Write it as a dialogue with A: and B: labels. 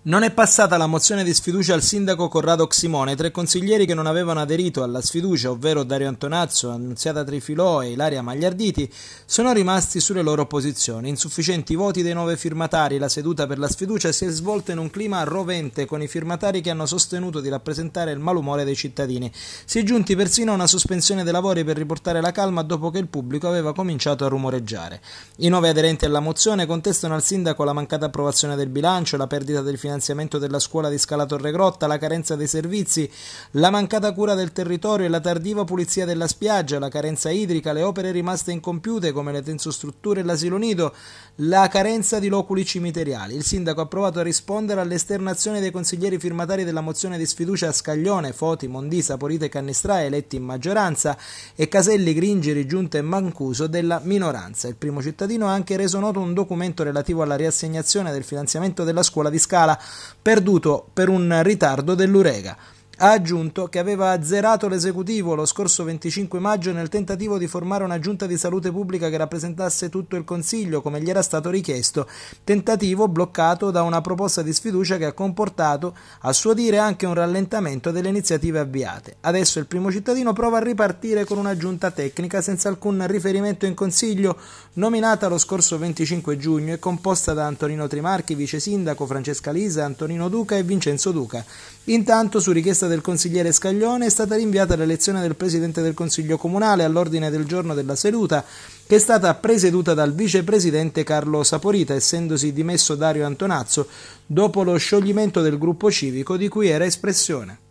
A: Non è passata la mozione di sfiducia al sindaco Corrado Ximone. Tre consiglieri che non avevano aderito alla sfiducia, ovvero Dario Antonazzo, Annunziata Trifilò e Ilaria Magliarditi, sono rimasti sulle loro posizioni. Insufficienti voti dei nove firmatari. La seduta per la sfiducia si è svolta in un clima rovente, con i firmatari che hanno sostenuto di rappresentare il malumore dei cittadini. Si è giunti persino a una sospensione dei lavori per riportare la calma dopo che il pubblico aveva cominciato a rumoreggiare. I nove aderenti alla mozione contestano al sindaco la mancata approvazione del bilancio, la perdita del finanziamento finanziamento della scuola di Scala Torre Grotta, la carenza dei servizi, la mancata cura del territorio e la tardiva pulizia della spiaggia, la carenza idrica, le opere rimaste incompiute come le tensostrutture e l'asilo nido, la carenza di loculi cimiteriali. Il sindaco ha provato a rispondere all'esternazione dei consiglieri firmatari della mozione di sfiducia a Scaglione, Foti, Mondisa, Polite e Cannistrae, eletti in maggioranza, e Caselli, Gringeri, Giunta e Mancuso della minoranza. Il primo cittadino ha anche reso noto un documento relativo alla riassegnazione del finanziamento della scuola di Scala, perduto per un ritardo dell'Urega. Ha aggiunto che aveva azzerato l'esecutivo lo scorso 25 maggio nel tentativo di formare una giunta di salute pubblica che rappresentasse tutto il Consiglio, come gli era stato richiesto, tentativo bloccato da una proposta di sfiducia che ha comportato, a suo dire, anche un rallentamento delle iniziative avviate. Adesso il primo cittadino prova a ripartire con una giunta tecnica senza alcun riferimento in Consiglio, nominata lo scorso 25 giugno e composta da Antonino Trimarchi, vice sindaco, Francesca Lisa, Antonino Duca e Vincenzo Duca. Intanto, su richiesta del consigliere Scaglione è stata rinviata l'elezione del presidente del Consiglio Comunale all'ordine del giorno della seduta, che è stata presieduta dal vicepresidente Carlo Saporita, essendosi dimesso Dario Antonazzo dopo lo scioglimento del gruppo civico di cui era espressione.